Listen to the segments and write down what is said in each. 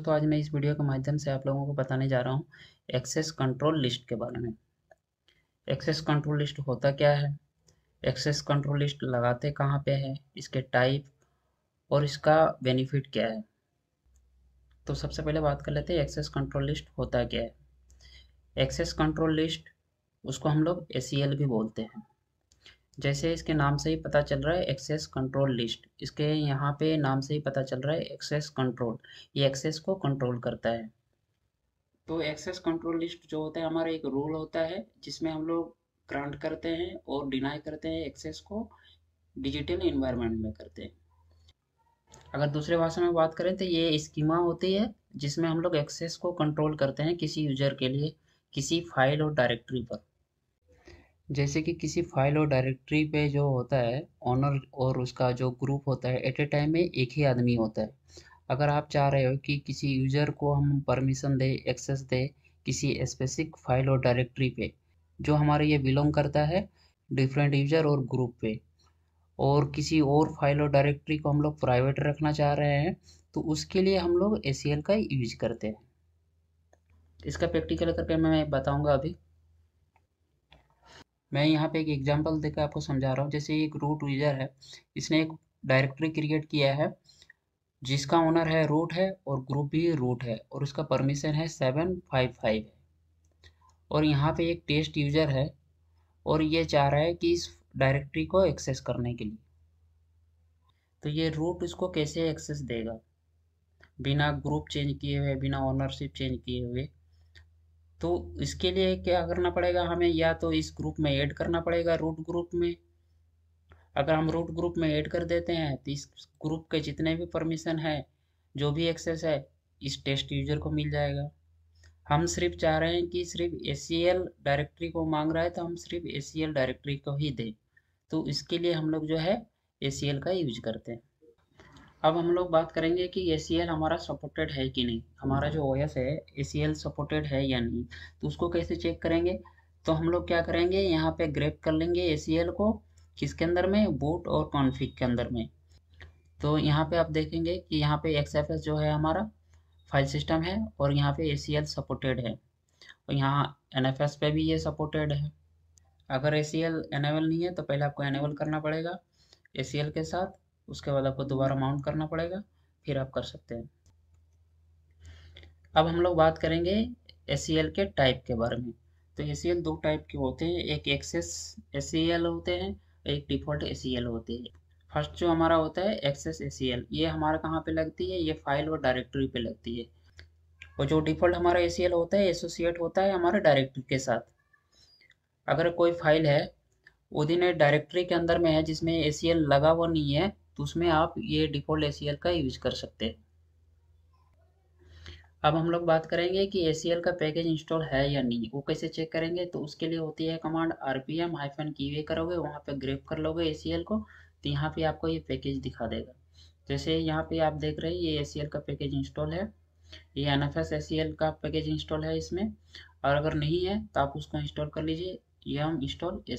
दोस्तों आज मैं इस वीडियो के माध्यम से आप लोगों को बताने जा रहा हूँ एक्सेस कंट्रोल लिस्ट के बारे में एक्सेस कंट्रोल लिस्ट होता क्या है एक्सेस कंट्रोल लिस्ट लगाते कहाँ पे है इसके टाइप और इसका बेनिफिट क्या है तो सबसे पहले बात कर लेते हैं एक्सेस कंट्रोल लिस्ट होता क्या है एक्सेस कंट्रोल लिस्ट उसको हम लोग ए भी बोलते हैं जैसे इसके नाम से ही पता चल रहा है एक्सेस कंट्रोल लिस्ट इसके यहाँ पे नाम से ही पता चल रहा है एक्सेस कंट्रोल ये एक्सेस को कंट्रोल करता है तो एक्सेस कंट्रोल लिस्ट जो होता है हमारा एक रूल होता है जिसमें हम लोग ग्रांट करते हैं और डिनाई करते हैं एक्सेस को डिजिटल इन्वायरमेंट में करते हैं अगर दूसरे भाषा में बात करें तो ये स्कीमा होती है जिसमें हम लोग एक्सेस को कंट्रोल करते हैं किसी यूजर के लिए किसी फाइल और डायरेक्टरी पर जैसे कि किसी फाइल और डायरेक्टरी पे जो होता है ऑनर और उसका जो ग्रुप होता है एट ए टाइम में एक ही आदमी होता है अगर आप चाह रहे हो कि किसी यूज़र को हम परमिशन दें एक्सेस दें किसी स्पेसिफिक फाइल और डायरेक्टरी पे जो हमारे ये बिलोंग करता है डिफरेंट यूज़र और ग्रुप पे और किसी और फाइल और डायरेक्टरी को हम लोग प्राइवेट रखना चाह रहे हैं तो उसके लिए हम लोग ए का यूज करते हैं इसका प्रैक्टिकल करके मैं बताऊँगा अभी मैं यहाँ पे एक एग्जांपल देकर आपको समझा रहा हूँ जैसे एक रूट यूजर है इसने एक डायरेक्टरी क्रिएट किया है जिसका ओनर है रूट है और ग्रुप भी रूट है और उसका परमिशन है सेवन फाइव फाइव और यहाँ पे एक टेस्ट यूजर है और ये चाह रहा है कि इस डायरेक्टरी को एक्सेस करने के लिए तो ये रूट इसको कैसे एक्सेस देगा बिना ग्रुप चेंज किए हुए बिना ओनरशिप चेंज किए हुए तो इसके लिए क्या करना पड़ेगा हमें या तो इस ग्रुप में ऐड करना पड़ेगा रूट ग्रुप में अगर हम रूट ग्रुप में ऐड कर देते हैं तो इस ग्रुप के जितने भी परमिशन है जो भी एक्सेस है इस टेस्ट यूजर को मिल जाएगा हम सिर्फ चाह रहे हैं कि सिर्फ ए डायरेक्टरी e को मांग रहा है तो हम सिर्फ ए डायरेक्टरी e को ही दें तो इसके लिए हम लोग जो है ए e का यूज करते हैं अब हम लोग बात करेंगे कि ए हमारा सपोर्टेड है कि नहीं हमारा जो ओ है ए सी सपोर्टेड है या नहीं तो उसको कैसे चेक करेंगे तो हम लोग क्या करेंगे यहाँ पे ग्रेप कर लेंगे ए को किसके अंदर में बूट और कॉन्फिक के अंदर में तो यहाँ पे आप देखेंगे कि यहाँ पे एक्स जो है हमारा फाइल सिस्टम है और यहाँ पे ए सपोर्टेड है और यहाँ एन पे भी ये सपोर्टेड है अगर ए सी एल नहीं है तो पहले आपको एनेबल करना पड़ेगा ए के साथ उसके बाद आपको दोबारा माउंट करना पड़ेगा फिर आप कर सकते हैं अब हम लोग बात करेंगे एस e के टाइप के बारे में तो ए e दो टाइप के होते हैं एक एक्सेस एस e होते हैं एक डिफ़ॉल्ट एस होते हैं फर्स्ट जो हमारा होता है एक्सेस ए ये हमारा कहाँ पे लगती है ये फाइल और डायरेक्टरी पे लगती है और जो डिफ़ॉल्ट हमारा ए होता है एसोसिएट होता है हमारे डायरेक्टरी के साथ अगर कोई फाइल है वो दिन डायरेक्टरी के अंदर में है जिसमें ए लगा हुआ नहीं है तो उसमें आप ये डिफ़ॉल्ट ए का यूज कर सकते हैं अब हम लोग बात करेंगे कि ए का पैकेज इंस्टॉल है या नहीं वो कैसे चेक करेंगे तो उसके लिए होती है command R P M hyphen की वे करोगे वहाँ पे ग्रेप कर लोगे ए को तो यहाँ पे आपको ये पैकेज दिखा देगा जैसे यहाँ पे आप देख रहे हैं ये ए का पैकेज इंस्टॉल है ये एन एफ एस का पैकेज इंस्टॉल है इसमें और अगर नहीं है तो आप उसको इंस्टॉल कर लीजिए ये हम इंस्टॉल ए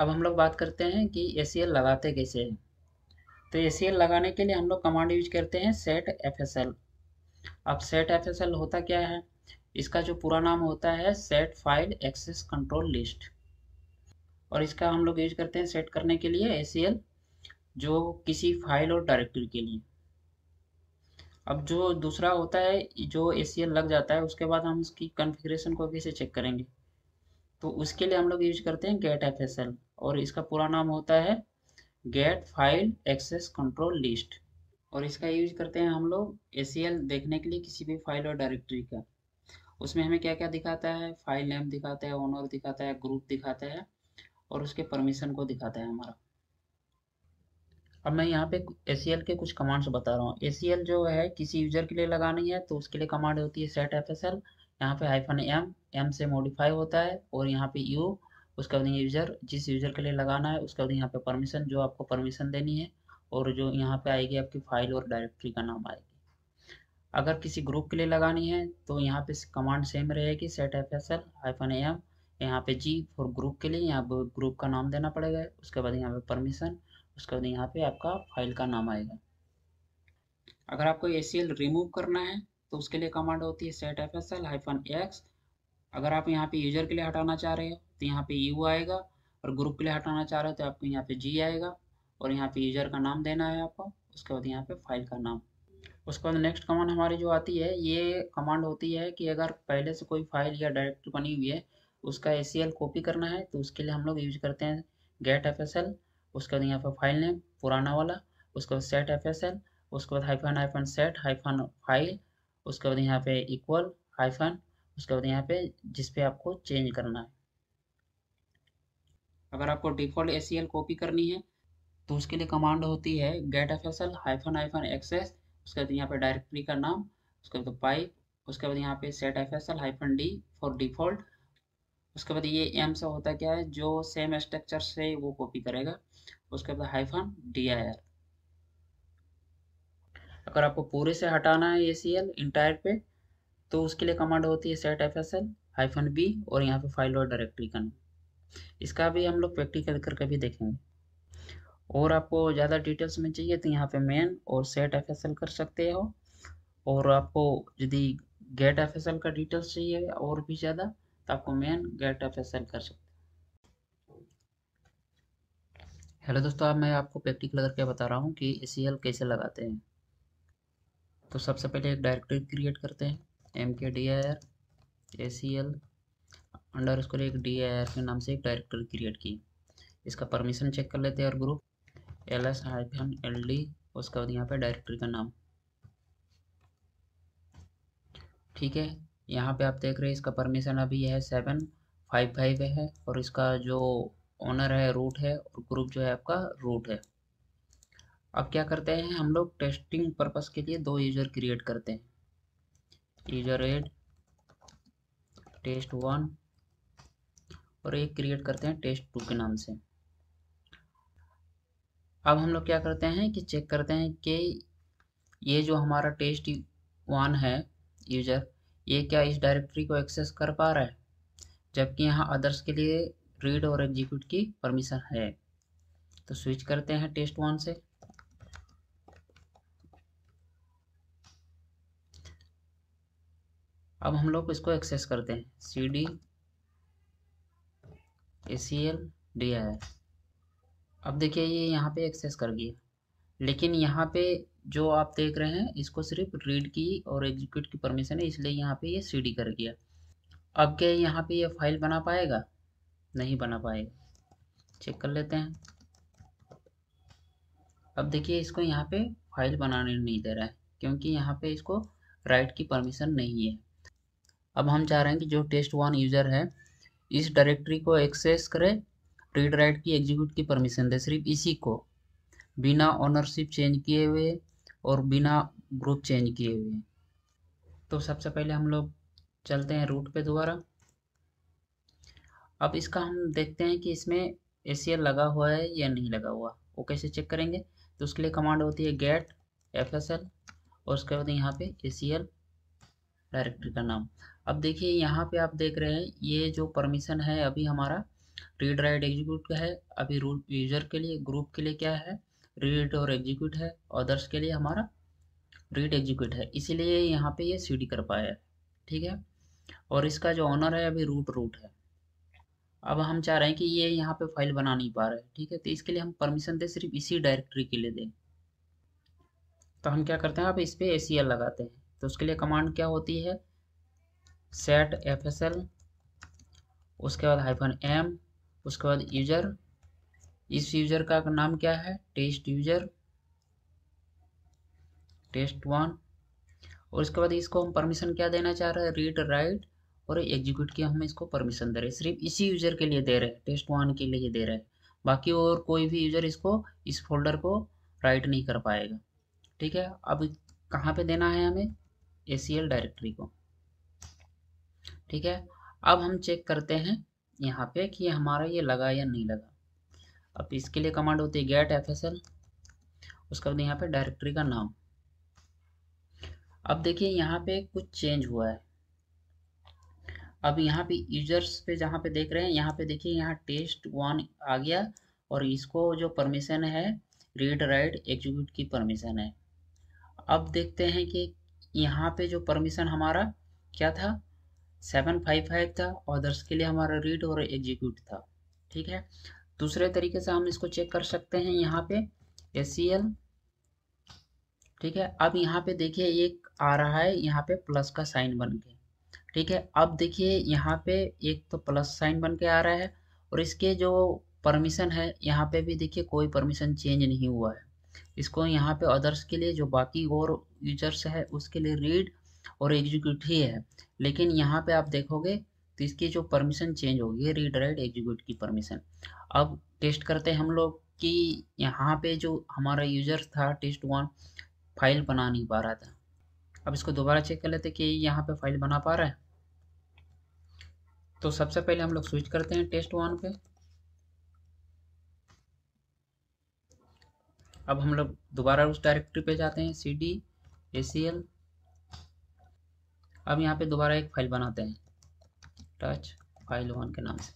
अब हम लोग बात करते हैं कि ए लगाते कैसे हैं तो ए लगाने के लिए हम लोग कमांड यूज करते हैं सेट एफ एस एल अब सेट एफ एस एल होता क्या है इसका जो पूरा नाम होता है set file access control list और इसका हम लोग यूज करते हैं सेट करने के लिए ए जो किसी फाइल और डायरेक्टरी के लिए अब जो दूसरा होता है जो ए लग जाता है उसके बाद हम उसकी कन्फिग्रेशन को कैसे चेक करेंगे तो उसके लिए हम लोग यूज करते हैं गेट एफ और इसका पूरा नाम होता है get file access control list और इसका यूज करते हैं हम लोग ए e देखने के लिए किसी भी फाइल और डायरेक्टरी का उसमें हमें क्या क्या दिखाता है फाइल नेम दिखाता है ओनर दिखाता है ग्रुप दिखाता है और उसके परमिशन को दिखाता है हमारा अब मैं यहाँ पे ए e के कुछ कमांड्स बता रहा हूँ ए e जो है किसी यूजर के लिए लगानी है तो उसके लिए कमांड होती है सेट एफ यहाँ पे हाइफन एम एम से मॉडिफाई होता है और यहाँ पे यू उसके बाद यूजर जिस यूजर के लिए लगाना है उसके बाद यहाँ पे परमिशन जो आपको परमिशन देनी है और जो यहाँ पे आएगी आपकी फाइल और डायरेक्टरी का नाम आएगी अगर किसी ग्रुप के लिए लगानी है तो यहाँ पे कमांड सेम रहेगी set F S L hyphen M यहाँ पे जी फॉर ग्रुप के लिए यहाँ ग्रुप का नाम देना पड़ेगा उसके बाद यहाँ पे परमिशन उसके बाद यहाँ पे आपका फाइल का नाम आएगा अगर आपको ए रिमूव करना है तो उसके लिए कमांड होती है set F S L hyphen X अगर आप यहाँ पे यूजर के लिए हटाना चाह रहे हो तो यहाँ पे यू आएगा और ग्रुप के लिए हटाना चाह रहे हो तो आपको यहाँ पे जी आएगा और यहाँ पे यूजर का नाम देना है आपको उसके बाद यहाँ पे फाइल का नाम उसके बाद नेक्स्ट कमांड हमारी जो आती है ये कमांड होती है कि अगर पहले से कोई फाइल या डायरेक्टरी बनी हुई है उसका ए कॉपी करना है तो उसके लिए हम लोग यूज करते हैं गेट एफ एस एल उसके बाद यहाँ पर फाइल नेम पुराना वाला उसके बाद सेट एफ एस एल उसके बाद hyphen hyphen set hyphen file उसके बाद यहाँ पे इक्वल हाइफन उसके बाद यहाँ पे जिस पे आपको चेंज करना है अगर आपको डिफॉल्ट ए कॉपी करनी है तो उसके लिए कमांड होती है get F S L hyphen hyphen access उसके बाद यहाँ पे डायरेक्टरी का नाम उसके बाद पाइप उसके बाद यहाँ पे set F S L hyphen D for default उसके बाद ये एम से होता क्या है जो सेम स्ट्रक्चर से वो कॉपी करेगा उसके बाद हाइफन डी आई आर अगर आपको पूरे से हटाना है ए सी एल इंटायर पे तो उसके लिए कमांड होती है set F S L hyphen B और यहाँ पे फाइल और डायरेक्टरी का नाम इसका भी हम लोग प्रैक्टिकल करके भी देखेंगे और आपको ज़्यादा डिटेल्स में चाहिए तो यहाँ पे मेन और सेट एफ एस एल कर सकते हो और आपको यदि गेट एफ एस एल का डिटेल्स चाहिए और भी ज़्यादा तो आपको man get F S L कर सकते हेलो दोस्तों अब मैं आपको प्रैक्टिकल करके बता रहा हूँ कि ए सी एल कैसे लगाते हैं तो सबसे पहले एक डायरेक्टरी क्रिएट करते हैं M K D I R A C L under उसको एक डी आई आर के नाम से एक डायरेक्टरी क्रिएट की इसका परमिशन चेक कर लेते हैं और group L S hyphen L D उसके बाद यहाँ पे डायरेक्टरी का नाम ठीक है यहाँ पे आप देख रहे हैं इसका परमिशन अभी है सेवन फाइव फाइव है और इसका जो ओनर है रूट है और ग्रुप जो है आपका रूट है अब क्या करते हैं हम लोग टेस्टिंग पर्पस के लिए दो यूजर क्रिएट करते हैं यूजर एड टेस्ट वन और एक क्रिएट करते हैं टेस्ट टू के नाम से अब हम लोग क्या करते हैं कि चेक करते हैं कि ये जो हमारा टेस्ट वन है यूजर ये क्या इस डायरेक्टरी को एक्सेस कर पा रहा है जबकि यहाँ अदर्स के लिए रीड और एग्जीक्यूट की परमिशन है तो स्विच करते हैं टेस्ट वन से अब हम लोग इसको एक्सेस करते हैं C D A C L D I अब देखिए ये यहाँ पे एक्सेस कर गया लेकिन यहाँ पे जो आप देख रहे हैं इसको सिर्फ रीड की और एग्जीक्यूट की परमिशन है इसलिए यहाँ पे ये सी डी कर गया अब क्या यहाँ पे ये फाइल बना पाएगा नहीं बना पाएगा चेक कर लेते हैं अब देखिए इसको यहाँ पे फाइल बनाने नहीं दे रहा है क्योंकि यहाँ पे इसको राइट की परमिशन नहीं है अब हम चाह रहे हैं कि जो टेस्ट वन यूज़र है इस डायरेक्टरी को एक्सेस करे रीड राइट की एग्जीक्यूट की परमिशन दे सिर्फ इसी को बिना ऑनरशिप चेंज किए हुए और बिना ग्रुप चेंज किए हुए तो सबसे पहले हम लोग चलते हैं रूट पे दोबारा अब इसका हम देखते हैं कि इसमें ए लगा हुआ है या नहीं लगा हुआ वो कैसे चेक करेंगे तो उसके लिए कमांड होती है गेट एफ और उसके बाद यहाँ पे ए डायरेक्टरी का नाम अब देखिए यहाँ पे आप देख रहे हैं ये जो परमिशन है अभी हमारा रीड राइट एग्जीक्यूट का है अभी रूल यूजर के लिए ग्रुप के लिए क्या है रीड और एग्जीक्यूट है अदर्स के लिए हमारा रीड एग्जीक्यूट है इसीलिए यहाँ पे ये सी कर पाया है ठीक है और इसका जो ऑनर है अभी रूट रूट है अब हम चाह रहे हैं कि ये यहाँ पे फाइल बना नहीं पा रहा है ठीक है तो इसके लिए हम परमिशन दें सिर्फ इसी डायरेक्टरी के लिए दें तो हम क्या करते हैं आप इस पर ए लगाते हैं तो उसके लिए कमांड क्या होती है सेट एफ एस एल उसके बाद हाइफन एम उसके बाद यूजर इस यूजर का नाम क्या है टेस्ट यूजर टेस्ट वन और इसके बाद इसको हम परमिशन क्या देना चाह रहे हैं रीड राइट और एग्जीक्यूट किया हम इसको परमिशन दे रहे हैं सिर्फ इसी यूजर के लिए दे रहे हैं टेस्ट वन के लिए दे रहे हैं बाकी और कोई भी यूजर इसको इस फोल्डर को राइट नहीं कर पाएगा ठीक है अब कहाँ पे देना है हमें ए डायरेक्टरी को ठीक है अब हम चेक करते हैं यहाँ पे कि हमारा ये लगा या नहीं लगा अब इसके लिए कमांड होती है गेट एफ एस एल उसके बाद यहाँ पे डायरेक्टरी का नाम अब देखिए यहाँ पे कुछ चेंज हुआ है अब यहाँ पे यूजर्स पे जहाँ पे देख रहे हैं यहाँ पे देखिए यहाँ टेस्ट वन आ गया और इसको जो परमिशन है रीड राइट एग्जीक्यूट की परमिशन है अब देखते हैं कि यहाँ पे जो परमिशन हमारा क्या था सेवन फाइव फाइव था और दस के लिए हमारा रीड और एग्जीक्यूट था ठीक है दूसरे तरीके से हम इसको चेक कर सकते हैं यहाँ पे एस e ठीक है अब यहाँ पे देखिए एक आ रहा है यहाँ पे प्लस का साइन बन के ठीक है अब देखिए यहाँ पे एक तो प्लस साइन बन के आ रहा है और इसके जो परमिशन है यहाँ पे भी देखिए कोई परमिशन चेंज नहीं हुआ है इसको यहाँ पे अदर्स के लिए जो बाकी और यूजर्स है उसके लिए रीड और एग्जीक्यूट ही है लेकिन यहाँ पे आप देखोगे तो इसकी जो परमिशन चेंज होगी रीड राइट एग्जीक्यूट की परमिशन अब टेस्ट करते हैं हम लोग कि यहाँ पे जो हमारा यूजर था टेस्ट वन फाइल बना नहीं पा रहा था अब इसको दोबारा चेक कर लेते कि यहाँ पे फाइल बना पा रहा है तो सबसे पहले हम लोग स्विच करते हैं टेस्ट वन पे अब हम लोग दोबारा उस डायरेक्टरी पे जाते हैं C D A C L अब यहाँ पे दोबारा एक फाइल बनाते हैं टच फाइल वन के नाम से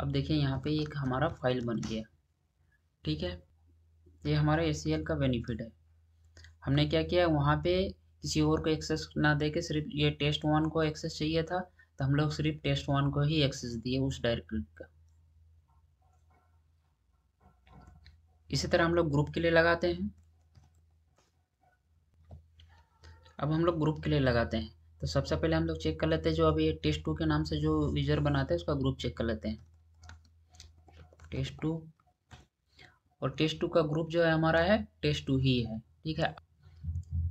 अब देखिए यहाँ पे एक हमारा फाइल बन गया ठीक है ये हमारा ए का बेनिफिट है हमने क्या किया वहाँ पे किसी और को एक्सेस ना दे के सिर्फ ये टेस्ट वन को एक्सेस चाहिए था तो हम लोग सिर्फ टेस्ट वन को ही एक्सेस दिए उस डायरेक्टरी का इसी तरह हम लोग ग्रुप के लिए लगाते हैं अब हम लोग ग्रुप के लिए लगाते हैं तो सबसे पहले हम लोग चेक कर लेते हैं जो अभी टेस्ट टू के नाम से जो यूजर बनाते हैं उसका ग्रुप चेक कर लेते हैं टेस्ट टू और टेस्ट टू का ग्रुप जो है हमारा है टेस्ट टू ही है ठीक है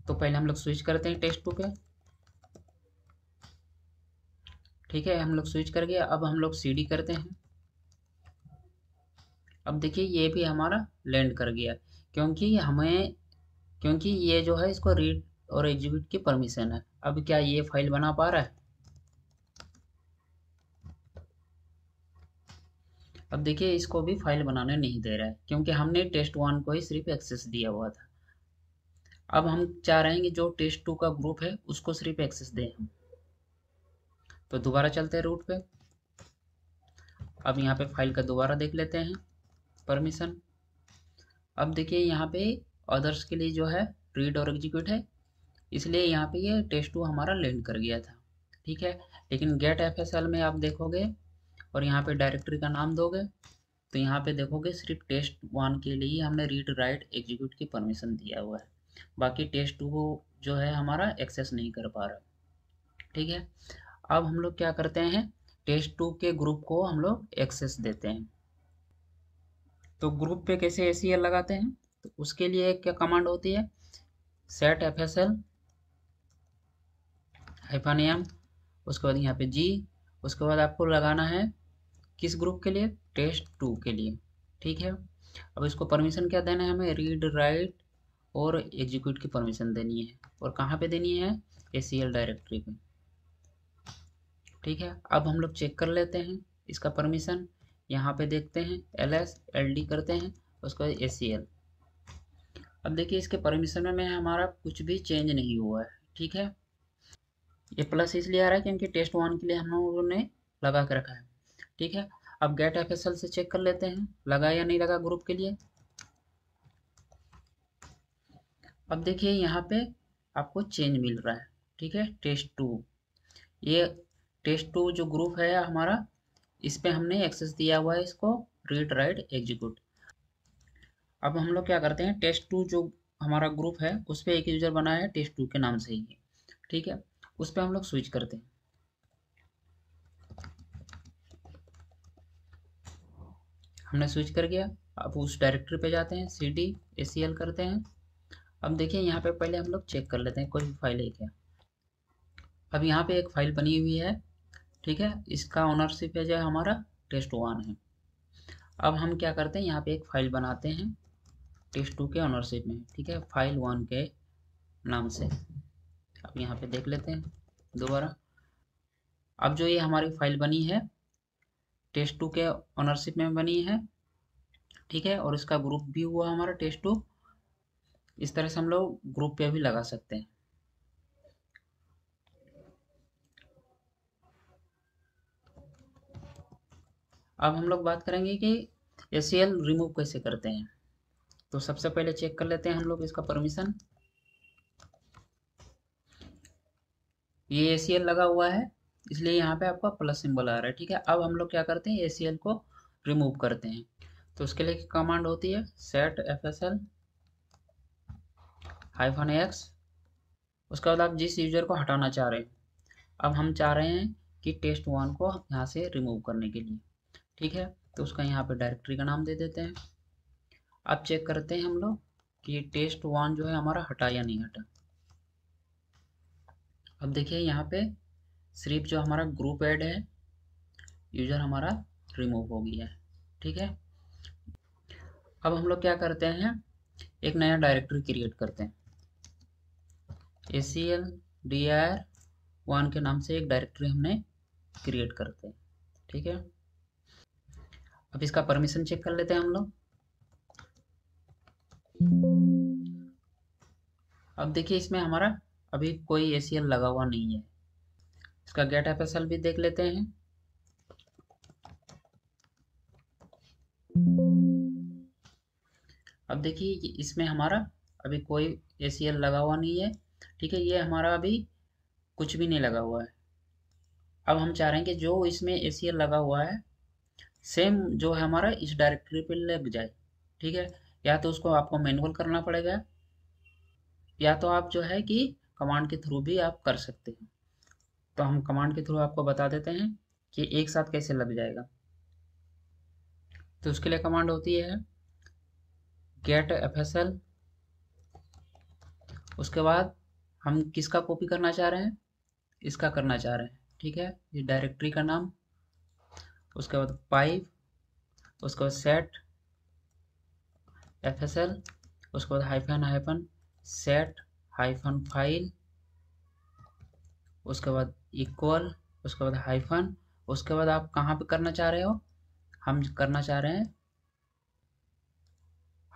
तो पहले हम लोग स्विच करते हैं टेस्ट टू पे ठीक है हम लोग स्विच कर गया अब हम लोग सी डी करते हैं अब देखिए ये भी हमारा लैंड कर गया क्योंकि हमें क्योंकि ये जो है इसको रीड और एग्जीक्यूट की परमिशन है अब क्या ये फाइल बना पा रहा है अब देखिए इसको भी फाइल बनाने नहीं दे रहा है क्योंकि हमने टेस्ट वन को ही सिर्फ एक्सेस दिया हुआ था अब हम चाह रहे हैं कि जो टेस्ट टू का ग्रुप है उसको सिर्फ एक्सेस दें हम तो दोबारा चलते हैं रूट पे अब यहाँ पे फाइल का दोबारा देख लेते हैं परमिशन अब देखिए यहाँ पे अदर्स के लिए जो है रीड और एग्जीक्यूट है इसलिए यहाँ पे ये टेस्ट टू हमारा लैंड कर गया था ठीक है लेकिन गेट एफ एस एल में आप देखोगे और यहाँ पे डायरेक्टरी का नाम दोगे तो यहाँ पे देखोगे सिर्फ टेस्ट वन के लिए ही हमने रीड राइट एग्जीक्यूट की परमिशन दिया हुआ है बाकी टेस्ट टू को जो है हमारा एक्सेस नहीं कर पा रहा ठीक है अब हम लोग क्या करते हैं टेस्ट टू के ग्रुप को हम लोग एक्सेस देते हैं तो ग्रुप पे कैसे ए लगाते हैं तो उसके लिए क्या कमांड होती है सेट एफ एस एल हाइफानियम उसके बाद यहाँ पे जी उसके बाद आपको लगाना है किस ग्रुप के लिए टेस्ट टू के लिए ठीक है अब इसको परमिशन क्या देना है हमें रीड राइट और एग्जीक्यूट की परमिशन देनी है और कहाँ पे देनी है ए डायरेक्टरी पे ठीक है अब हम लोग चेक कर लेते हैं इसका परमिशन यहाँ पे देखते हैं एल एस एल डी करते हैं उसके बाद ए सी एल अब देखिए इसके परमिशन में हमारा कुछ भी चेंज नहीं हुआ है ठीक है ये प्लस इसलिए आ रहा है क्योंकि टेस्ट वन के लिए हम लोगों ने लगा के रखा है ठीक है अब गेट एफ से चेक कर लेते हैं लगा या नहीं लगा ग्रुप के लिए अब देखिए यहाँ पे आपको चेंज मिल रहा है ठीक है टेस्ट टू ये टेस्ट टू जो ग्रुप है हमारा इस पर हमने एक्सेस दिया हुआ है इसको रीड राइट एग्जीक्यूट अब हम लोग क्या करते हैं टेस्ट टू जो हमारा ग्रुप है उस पर एक यूजर बनाया है टेस्ट टू के नाम से ही ठीक है उस पर हम लोग स्विच करते हैं हमने स्विच कर गया अब उस डायरेक्टरी पे जाते हैं C D A C L करते हैं अब देखिए यहाँ पे पहले हम लोग चेक कर लेते हैं कोई भी फाइल है क्या अब यहाँ पे एक फाइल बनी हुई है ठीक है इसका ओनरशिप है जो है हमारा टेस्ट वन है अब हम क्या करते हैं यहाँ पे एक फाइल बनाते हैं टेस्ट टू के ओनरशिप में ठीक है फाइल वन के नाम से अब यहाँ पे देख लेते हैं दोबारा अब जो ये हमारी फाइल बनी है टेस्ट टू के ऑनरशिप में बनी है ठीक है और इसका ग्रुप भी हुआ हमारा टेस्ट टू इस तरह से हम लोग ग्रुप पे भी लगा सकते हैं अब हम लोग बात करेंगे कि एस रिमूव कैसे करते हैं तो सबसे पहले चेक कर लेते हैं हम लोग इसका परमिशन ये ए लगा हुआ है इसलिए यहाँ पे आपका प्लस सिंबल आ रहा है ठीक है अब हम लोग क्या करते हैं ए को रिमूव करते हैं तो उसके लिए कमांड होती है set F S L hyphen X उसके बाद आप जिस यूजर को हटाना चाह रहे हैं अब हम चाह रहे हैं कि टेस्ट वन को यहाँ से रिमूव करने के लिए ठीक है तो उसका यहाँ पे डायरेक्टरी का नाम दे देते हैं अब चेक करते हैं हम लोग कि टेस्ट वन जो है हमारा हटा या नहीं हटा अब देखिए यहाँ पे सिर्फ जो हमारा ग्रुप एड है यूजर हमारा रिमूव हो गया है ठीक है अब हम लोग क्या करते हैं एक नया डायरेक्टरी क्रिएट करते हैं A C L D R one के नाम से एक डायरेक्टरी हमने क्रिएट करते हैं ठीक है अब इसका परमिशन चेक कर लेते हैं हम लोग अब देखिए इसमें हमारा अभी कोई ए लगा हुआ नहीं है इसका गेट एफएसएल भी देख लेते हैं अब देखिए इसमें हमारा अभी कोई ए लगा हुआ नहीं है ठीक है ये हमारा अभी कुछ भी नहीं लगा हुआ है अब हम चाह रहे हैं कि जो इसमें ए लगा हुआ है सेम जो है हमारा इस डायरेक्टरी पे लग जाए ठीक है या तो उसको आपको मैनुअल करना पड़ेगा या तो आप जो है कि कमांड के थ्रू भी आप कर सकते हो तो हम कमांड के थ्रू आपको बता देते हैं कि एक साथ कैसे लग जाएगा तो उसके लिए कमांड होती है गेट एफ उसके बाद हम किसका कॉपी करना चाह रहे हैं इसका करना चाह रहे हैं ठीक है ये डायरेक्टरी का नाम उसके बाद पाइप उसके बाद सेट एफ उसके बाद hyphen hyphen set hyphen file उसके बाद इक्वल उसके बाद हाइफन उसके बाद आप कहाँ पे करना चाह रहे हो हम करना चाह रहे हैं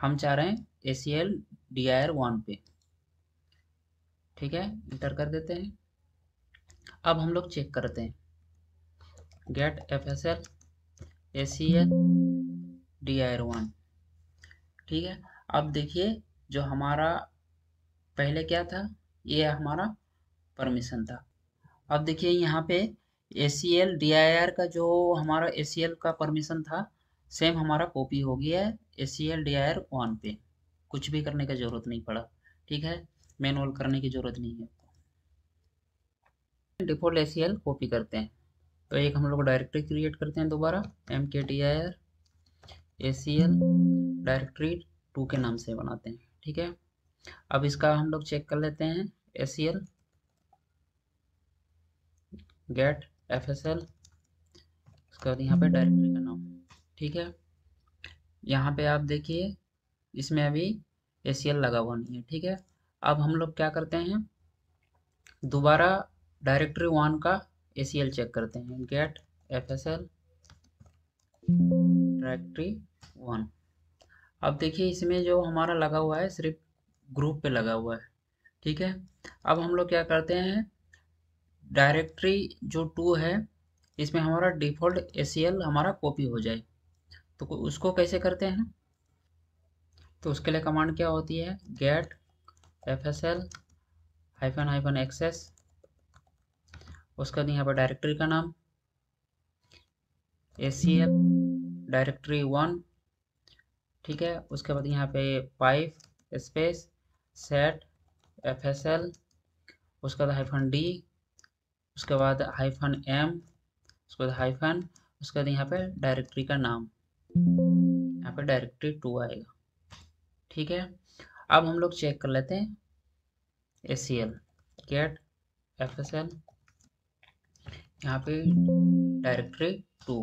हम चाह रहे हैं A C L D I R one पे ठीक है इंटर कर देते हैं अब हम लोग चेक करते हैं get F S L A C L D I R one ठीक है अब देखिए जो हमारा पहले क्या था ये हमारा परमिशन था अब देखिए यहाँ पे A C L D I R का जो हमारा ए सी एल का परमिशन था सेम हमारा कॉपी हो गया है A C L D I R one पे कुछ भी करने का ज़रूरत नहीं पड़ा ठीक है मैनुअल करने की ज़रूरत नहीं है default A C L copy करते हैं तो एक हम लोग डायरेक्टरी क्रिएट करते हैं दोबारा M K D I R A C L directory two के नाम से बनाते हैं ठीक है अब इसका हम लोग चेक कर लेते हैं A C L get F S L उसके बाद यहाँ पे डायरेक्टरी का नाम ठीक है यहाँ पे आप देखिए इसमें अभी ए सी एल लगा हुआ नहीं है ठीक है अब हम लोग क्या करते हैं दोबारा डायरेक्टरी वन का ए सी एल चेक करते हैं get F S L directory one अब देखिए इसमें जो हमारा लगा हुआ है सिर्फ ग्रुप पे लगा हुआ है ठीक है अब हम लोग क्या करते हैं डायरेक्टरी जो टू है इसमें हमारा डिफ़ॉल्ट ए हमारा कॉपी हो जाए तो उसको कैसे करते हैं तो उसके लिए कमांड क्या होती है get F S L hyphen hyphen access उसके बाद यहाँ पर डायरेक्टरी का नाम A C L directory one ठीक है उसके बाद यहाँ पे pipe space set F S L उसके बाद हाइफन डी उसके बाद हाइफन एम उसके बाद हाइफन उसके बाद यहाँ पे डायरेक्टरी का नाम यहाँ पे डायरेक्टरी टू आएगा ठीक है अब हम लोग चेक कर लेते हैं A C L get F S L यहाँ पे डायरेक्टरी टू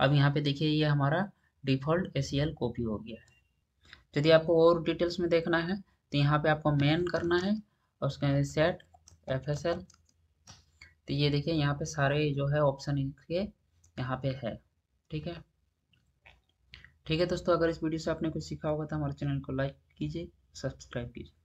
अब यहाँ पे देखिए ये हमारा default A C L copy हो गया है यदि आपको और डिटेल्स में देखना है तो यहाँ पे आपको मेन करना है और उसके सेट एफ एस एल तो ये देखिए यहाँ पे सारे जो है ऑप्शन इनके यहाँ पे है ठीक है ठीक है दोस्तों अगर इस वीडियो से आपने कुछ सीखा होगा तो हमारे चैनल को लाइक कीजिए सब्सक्राइब कीजिए